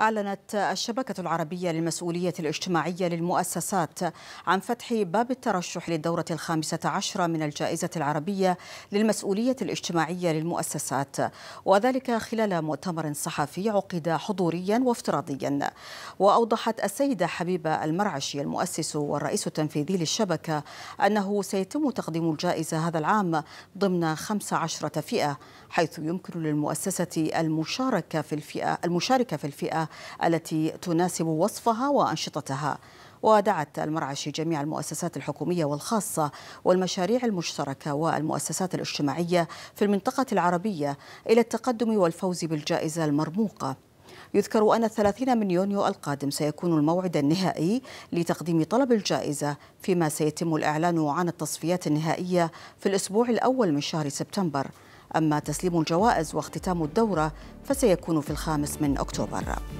أعلنت الشبكة العربية للمسؤولية الاجتماعية للمؤسسات عن فتح باب الترشح للدورة الخامسة عشرة من الجائزة العربية للمسؤولية الاجتماعية للمؤسسات وذلك خلال مؤتمر صحفي عقد حضوريا وافتراضيا وأوضحت السيدة حبيبة المرعشي المؤسس والرئيس التنفيذي للشبكة أنه سيتم تقديم الجائزة هذا العام ضمن 15 فئة حيث يمكن للمؤسسة المشاركة في الفئة المشاركة في الفئة التي تناسب وصفها وأنشطتها ودعت المرعشي جميع المؤسسات الحكومية والخاصة والمشاريع المشتركة والمؤسسات الاجتماعية في المنطقة العربية إلى التقدم والفوز بالجائزة المرموقة يذكر أن الثلاثين من يونيو القادم سيكون الموعد النهائي لتقديم طلب الجائزة فيما سيتم الإعلان عن التصفيات النهائية في الأسبوع الأول من شهر سبتمبر أما تسليم الجوائز واختتام الدورة فسيكون في الخامس من أكتوبر